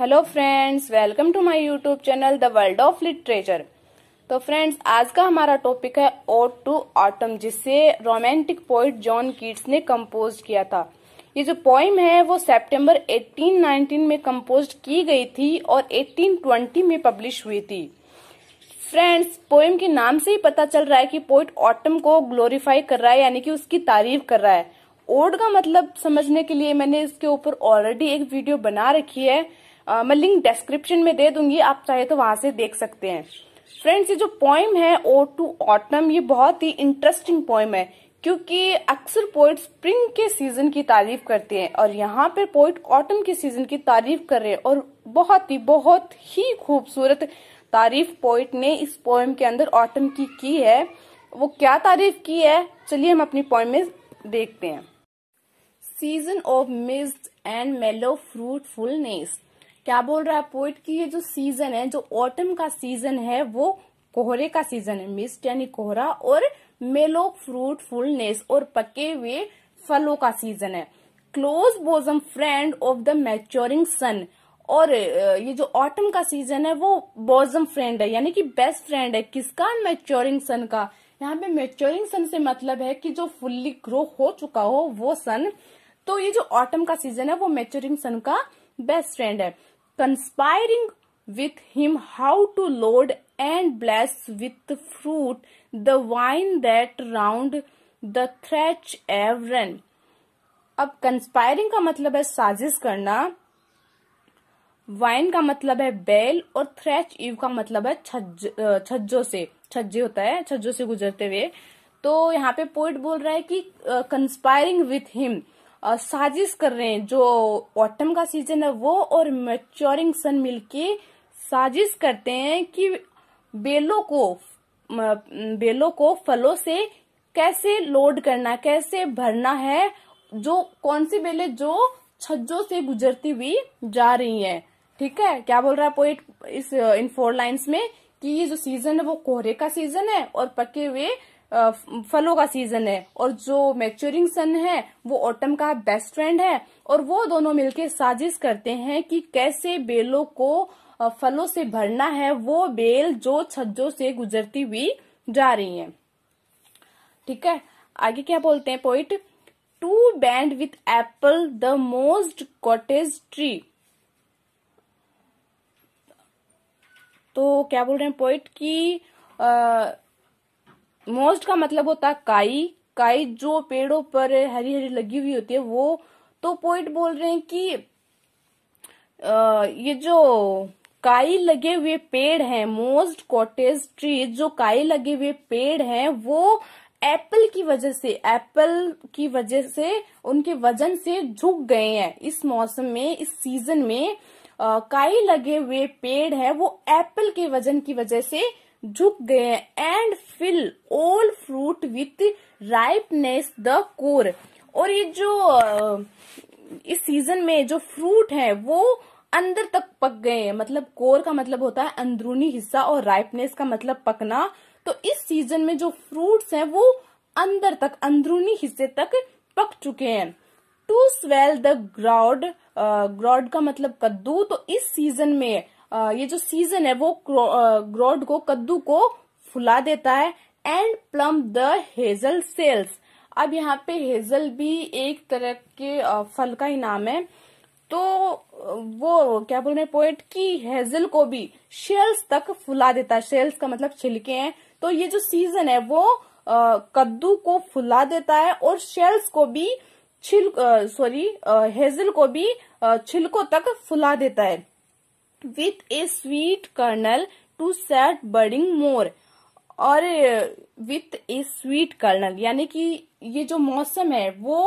Hello friends welcome to my YouTube channel the world of literature तो friends आज का हमारा टॉपिक है ओड टू ऑटम जिसे रोमांटिक पोइट जॉन कीट्स ने कंपोज किया था ये जो पोइम है वो सितंबर 1819 में कंपोज की गई थी और 1820 में पब्लिश हुई थी फ्रेंड्स पोइम के नाम से ही पता चल रहा है कि पोइट ऑटम को ग्लोरीफाई कर रहा है यानी कि उसकी तारीफ कर रहा है ओड का मतलब समझने के लिए मैंने इसके ऊपर ऑलरेडी एक वीडियो बना रखी है आ, मैं लिंक डिस्क्रिप्शन में दे दूंगी आप चाहे तो वहां से देख सकते हैं फ्रेंड्स ये जो पोइम है ओ टू ऑटम ये बहुत ही इंटरेस्टिंग पोइम है क्योंकि अक्सर पोइट स्प्रिंग के सीजन की तारीफ करते हैं और यहाँ पर पोइट ऑटम के सीजन की तारीफ कर रहे हैं और बहुत ही बहुत ही खूबसूरत तारीफ पोइट ने इस पोइम के अंदर ऑटम की की है वो क्या तारीफ की है चलिए हम अपनी पोइम में देखते हैं season of mists and mellow fruitfulness क्या बोल रहा है पोइट की ये जो सीजन है जो ऑटम का सीजन है वो कोहरे का सीजन है मिस्ट यानी कोहरा और मेलो फ्रूट फुलनेस और पके हुए फलों का सीजन है close bosom friend of the maturing sun और ये जो ऑटम का सीजन है वो बॉजम फ्रेंड है यानी कि बेस्ट फ्रेंड है किसका मैच्योरिंग सन का यहाँ पे मेच्योरिंग सन से मतलब है कि जो फुल्ली ग्रो हो चुका हो वो सन तो ये जो ऑटम का सीजन है वो मेच्योरिंग सन का बेस्ट फ्रेंड है conspiring with him how to load and bless with fruit the wine that round the thatch Avron. अब कंस्पायरिंग का मतलब है साजिश करना वाइन का मतलब है बैल और थ्रेच ईव का मतलब है छज छज्जों से छज्जे होता है छज्जों से गुजरते हुए तो यहाँ पे पोइट बोल रहा है कि कंस्पायरिंग विथ हिम साजिश कर रहे हैं जो ऑटम का सीजन है वो और मैच्योरिंग सन मिलके साजिश करते हैं कि बेलों को बेलों को फलों से कैसे लोड करना कैसे भरना है जो कौन सी बेलें जो छज्जों से गुजरती हुई जा रही हैं ठीक है क्या बोल रहा है पोइट इस इन फोर लाइंस में कि ये जो सीजन है वो कोहरे का सीजन है और पके हुए फलों का सीजन है और जो मैच्योरिंग सन है वो ऑटम का बेस्ट फ्रेंड है और वो दोनों मिलकर साजिश करते हैं कि कैसे बेलों को फलों से भरना है वो बेल जो छज्जों से गुजरती हुई जा रही है ठीक है आगे क्या बोलते हैं point to bend with apple the most cottage tree तो क्या बोल रहे हैं पॉइंट की आ, मोस्ट का मतलब होता है काई काई जो पेड़ों पर हरी हरी लगी हुई होती है वो तो पोइट बोल रहे हैं कि आ, ये जो काई लगे हुए पेड़ हैं मोस्ट कॉटेज ट्रीज जो काई लगे हुए पेड़ हैं वो एप्पल की वजह से एप्पल की वजह से उनके वजन से झुक गए हैं इस मौसम में इस सीजन में आ, काई लगे हुए पेड़ है वो एप्पल के वजन की वजह से झुक गए and fill all fruit with ripeness the core और ये जो इस सीजन में जो फ्रूट है वो अंदर तक पक गए हैं मतलब कोर का मतलब होता है अंदरूनी हिस्सा और राइपनेस का मतलब पकना तो इस सीजन में जो फ्रूट्स हैं वो अंदर तक अंदरूनी हिस्से तक पक चुके हैं to swell the gourd gourd का मतलब कद्दू तो इस सीजन में ये जो सीजन है वो ग्रोड को कद्दू को फुला देता है and plump the hazel shells अब यहाँ पे हेजल भी एक तरह के फल का ही नाम है तो वो क्या बोल रहे पोएट की हेजल को भी शेल्स तक फुला देता है शेल्स का मतलब छिलके हैं तो ये जो सीजन है वो कद्दू को फुला देता है और शेल्स को भी छिल सॉरी हेजल को भी छिलकों तक फुला देता है with a sweet kernel to set budding more और uh, with a sweet kernel यानी कि ये जो मौसम है वो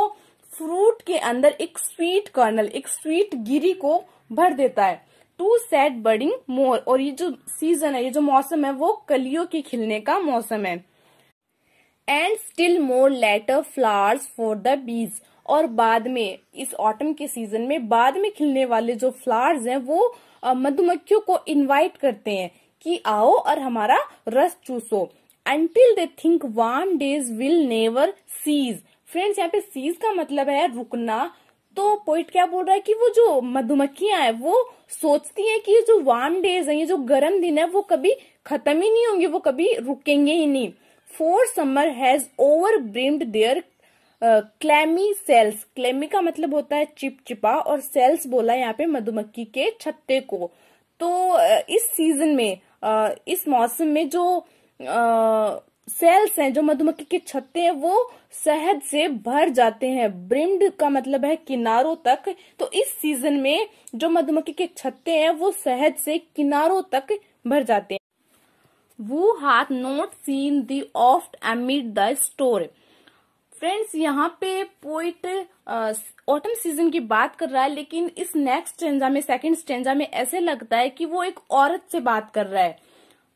फ्रूट के अंदर एक स्वीट कर्नल एक स्वीट गिरी को भर देता है टू सेट बर्डिंग मोर और ये जो सीजन है ये जो मौसम है वो कलियों के खिलने का मौसम है and still more later flowers for the bees और बाद में इस ऑटम के सीजन में बाद में खिलने वाले जो फ्लावर्स हैं वो मधुमक्खियों को इनवाइट करते हैं कि आओ और हमारा रस चूसो until they think warm days will never cease friends यहाँ पे सीज का मतलब है रुकना तो पोइट क्या बोल रहा है कि वो जो मधुमक्खियां हैं वो सोचती हैं कि ये जो वार्म डेज है ये जो गर्म दिन है वो कभी खत्म ही नहीं होंगे वो कभी रुकेंगे ही नहीं for summer has over brimmed their clammy cells clammy का मतलब होता है चिपचिपा और सेल्स बोला यहाँ पे मधुमक्खी के छत्ते को तो इस सीजन में इस मौसम में जो सेल्स हैं जो मधुमक्खी के छत्ते हैं वो शहद से भर जाते हैं ब्रिंड का मतलब है किनारों तक तो इस सीजन में जो मधुमक्खी के छत्ते हैं वो शहद से किनारों तक भर जाते हैं वो हाथ not seen thee oft amid the store friends यहाँ पे पोइट ऑटम सीजन की बात कर रहा है लेकिन इस नेक्स्ट स्टेंजा में सेकंड स्टेंजा में ऐसे लगता है कि वो एक औरत से बात कर रहा है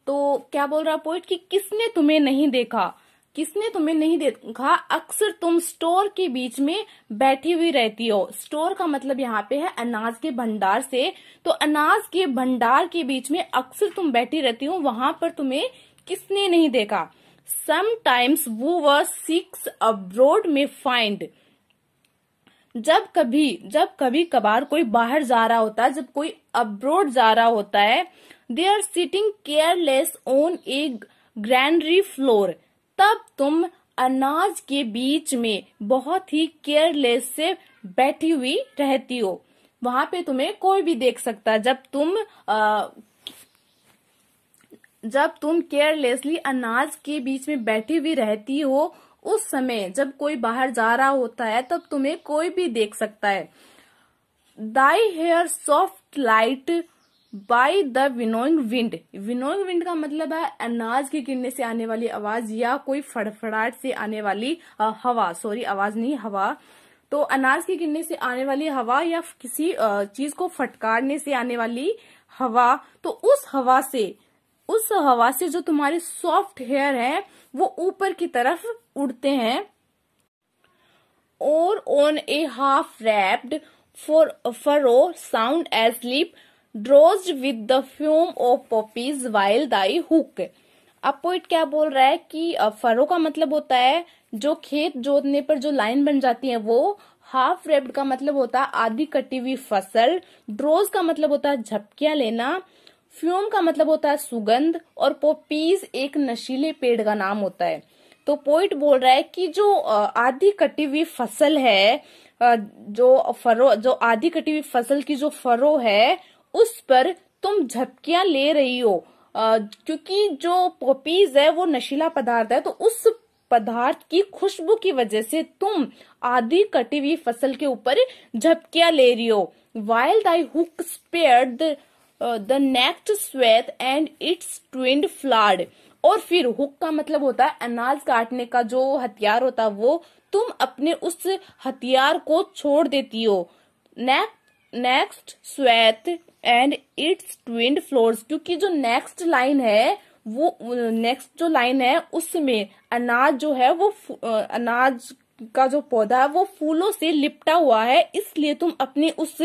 तो क्या बोल रहा है पोइट कि किसने तुम्हें नहीं देखा किसने तुम्हें नहीं देखा अक्सर तुम स्टोर के बीच में बैठी हुई रहती हो स्टोर का मतलब यहाँ पे है अनाज के भंडार से तो अनाज के भंडार के बीच में अक्सर तुम बैठी रहती हो वहां पर तुम्हें किसने नहीं देखा समटाइम्स वो व सिक्स अब्रोड में फाइंड जब कभी जब कभी कभार कोई बाहर जा रहा होता है जब कोई अब्रोड जा रहा होता है they are sitting careless on a granary floor तब तुम अनाज के बीच में बहुत ही केयरलेस से बैठी हुई रहती हो वहां पे तुम्हें कोई भी देख सकता है जब तुम आ, जब तुम केयरलेसली अनाज के बीच में बैठी हुई रहती हो उस समय जब कोई बाहर जा रहा होता है तब तुम्हें कोई भी देख सकता है thy hair soft light by the winnowing wind winnowing wind का मतलब है अनाज के गिरने से आने वाली आवाज या कोई फड़फड़ाहट से आने वाली आ, हवा सॉरी आवाज नहीं हवा तो अनाज के गिरने से आने वाली हवा या किसी चीज को फटकारने से आने वाली हवा तो उस हवा से उस हवा से जो तुम्हारे सॉफ्ट हेयर है वो ऊपर की तरफ उड़ते हैं और on a half reaped for furrow sound as leap drowsed with the fume of poppies while thy hook अब पोइट क्या बोल रहा है कि फरो का मतलब होता है जो खेत जोतने पर जो लाइन बन जाती है वो हाफ रेप्ड का मतलब होता है आधी कटी हुई फसल ड्रोज का मतलब होता है झपकियां लेना फ्यूम का मतलब होता है सुगंध और पोपीज एक नशीले पेड़ का नाम होता है तो पोइट बोल रहा है कि जो आधी कटी हुई फसल है जो फरो जो आधी कटी हुई फसल की जो फरो है उस पर तुम झपकियां ले रही हो क्योंकि जो पोपीज है वो नशीला पदार्थ है तो उस पदार्थ की खुशबू की वजह से तुम आधी कटी हुई फसल के ऊपर झपकियां ले रही हो while thy hook spare the next swath and its twined flowers और फिर हुक का मतलब होता है अनाज काटने का जो हथियार होता है वो तुम अपने उस हथियार को छोड़ देती हो next swath and its twined flowers क्योंकि जो नेक्स्ट लाइन है वो नेक्स्ट जो लाइन है उसमें अनाज जो है वो अनाज का जो पौधा है वो फूलों से लिपटा हुआ है इसलिए तुम अपने उस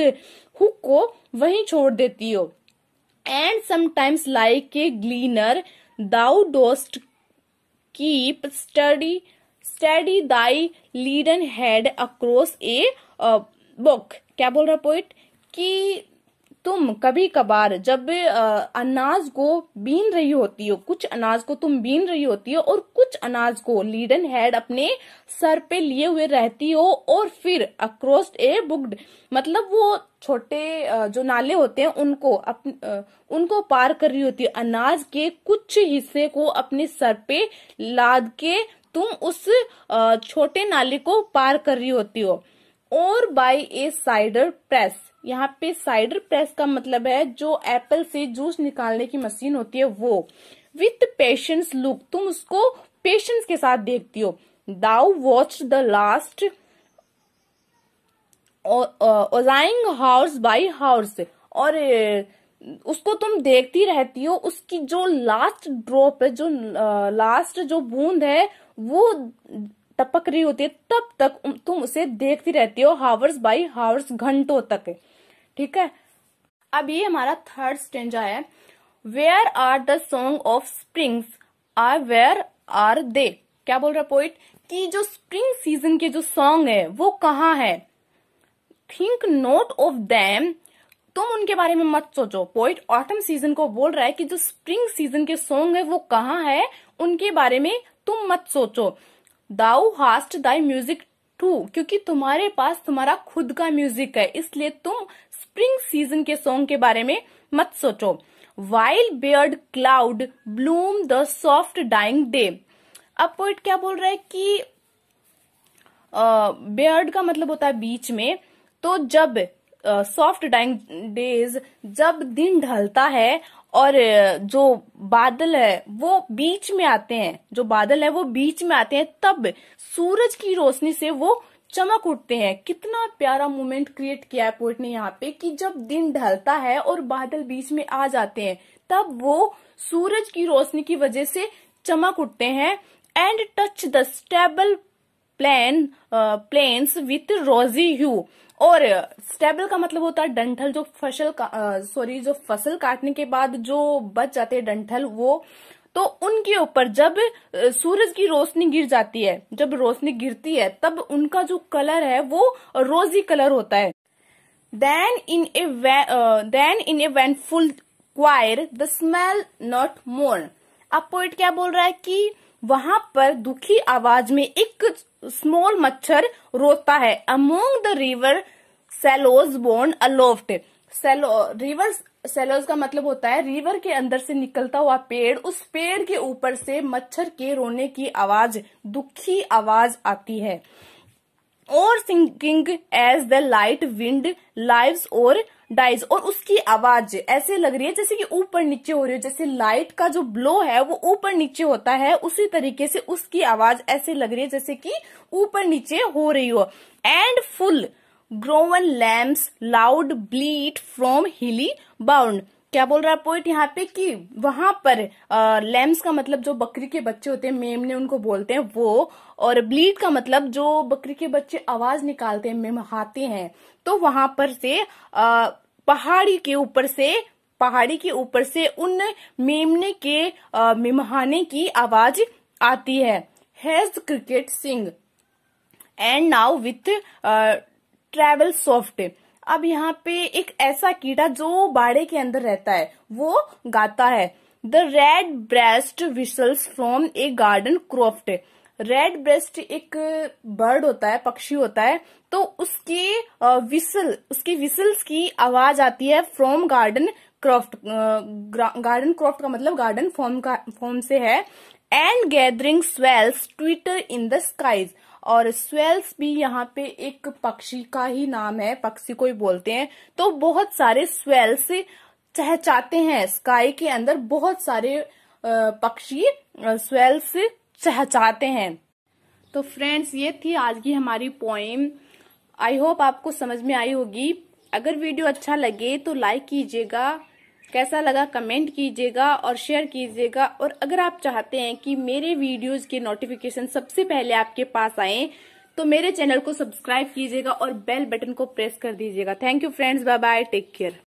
हुक को वहीं छोड़ देती हो and sometimes like a gleaner thou dost keep steady steady thy laden head across a book क्या बोल रहा पोइट की तुम कभी कभार जब अनाज को बीन रही होती हो कुछ अनाज को तुम बीन रही होती हो और कुछ अनाज को लीडन हेड अपने सर पे लिए हुए रहती हो और फिर अक्रॉस ए बुग्ड मतलब वो छोटे जो नाले होते हैं उनको अप, उनको पार कर रही होती है अनाज के कुछ हिस्से को अपने सर पे लाद के तुम उस छोटे नाले को पार कर रही होती हो और बाय ए साइडर प्रेस यहाँ पे साइडर प्रेस का मतलब है जो एप्पल से जूस निकालने की मशीन होती है वो विथ पेशेंस लुक तुम उसको पेशेंस के साथ देखती हो thou watch the last oozing hours by hours और uh, उसको तुम देखती रहती हो उसकी जो लास्ट ड्रॉप है जो लास्ट uh, जो बूंद है वो टपक रही होती है तब तक तुम उसे देखती रहती हो हावर्स बाई हावर्स घंटों तक ठीक है अब ये हमारा थर्ड स्टेंजा है where are the songs of springs are where are they क्या बोल रहा पोइट कि जो स्प्रिंग सीजन के जो सॉन्ग है वो कहाँ है थिंक नोट ऑफ दैम तुम उनके बारे में मत सोचो पोइट ऑटम सीजन को बोल रहा है कि जो स्प्रिंग सीजन के सॉन्ग है वो कहाँ है उनके बारे में तुम मत सोचो thou hast thy music too क्योंकि तुम्हारे पास तुम्हारा खुद का म्यूजिक है इसलिए तुम स्प्रिंग सीजन के सॉन्ग के बारे में मत सोचो while barred clouds bloom the soft dying day अब पोइट क्या बोल रहा है कि बियर्ड का मतलब होता है बीच में तो जब सॉफ्ट डाइंग डेज जब दिन ढलता है और जो बादल है वो बीच में आते हैं जो बादल है वो बीच में आते हैं तब सूरज की रोशनी से वो चमक उठते हैं कितना प्यारा मोमेंट क्रिएट किया है पोइट ने यहाँ पे कि जब दिन ढलता है और बादल बीच में आ जाते हैं तब वो सूरज की रोशनी की वजह से चमक उठते हैं and touch the stubble plains plains with rosy hue और स्टेबल का मतलब होता है डंठल जो फसल सॉरी जो फसल काटने के बाद जो बच जाते हैं डंठल वो तो उनके ऊपर जब सूरज की रोशनी गिर जाती है जब रोशनी गिरती है तब उनका जो कलर है वो रोजी कलर होता है then in a then in a wailful choir the small gnats mourn अब पोइट क्या बोल रहा है कि वहां पर दुखी आवाज में एक स्मॉल मच्छर रोता है among the river sallows borne aloft sallow river sallows का मतलब होता है रिवर के अंदर से निकलता हुआ पेड़ उस पेड़ के ऊपर से मच्छर के रोने की आवाज दुखी आवाज आती है और sinking as the light wind live और डाइज और उसकी आवाज ऐसे लग रही है जैसे कि ऊपर नीचे हो रही हो जैसे लाइट का जो ब्लो है वो ऊपर नीचे होता है उसी तरीके से उसकी आवाज ऐसे लग रही है जैसे कि ऊपर नीचे हो रही हो and full grown lamb loud bleat from hilly bound क्या बोल रहा है पोइट यहाँ पे कि वहां पर लैम्स का मतलब जो बकरी के बच्चे होते हैं मेम ने उनको बोलते हैं वो और ब्लीड का मतलब जो बकरी के बच्चे आवाज निकालते हैं मेमहाते हैं तो वहां पर से आ, पहाड़ी के ऊपर से पहाड़ी के ऊपर से उन मेमने के मिमहाने की आवाज आती है hedge cricket sing and now with treble soft अब यहाँ पे एक ऐसा कीड़ा जो बाड़े के अंदर रहता है वो गाता है the red breast whistles from a garden croft red breast एक बर्ड होता है पक्षी होता है तो उसके विसल उसके विसल्स की आवाज आती है from garden croft garden croft का मतलब गार्डन फॉर्म का फॉर्म से है and gathering swallows twitter in the skies और स्वेल्स भी यहाँ पे एक पक्षी का ही नाम है पक्षी को ही बोलते हैं तो बहुत सारे स्वेल्स चहचाते हैं स्काई के अंदर बहुत सारे पक्षी स्वेल्स चहचाते हैं तो फ्रेंड्स ये थी आज की हमारी पोइम आई होप आपको समझ में आई होगी अगर वीडियो अच्छा लगे तो लाइक कीजिएगा कैसा लगा कमेंट कीजिएगा और शेयर कीजिएगा और अगर आप चाहते हैं कि मेरे वीडियोस के नोटिफिकेशन सबसे पहले आपके पास आए तो मेरे चैनल को सब्सक्राइब कीजिएगा और बेल बटन को प्रेस कर दीजिएगा thank you friends bye bye take care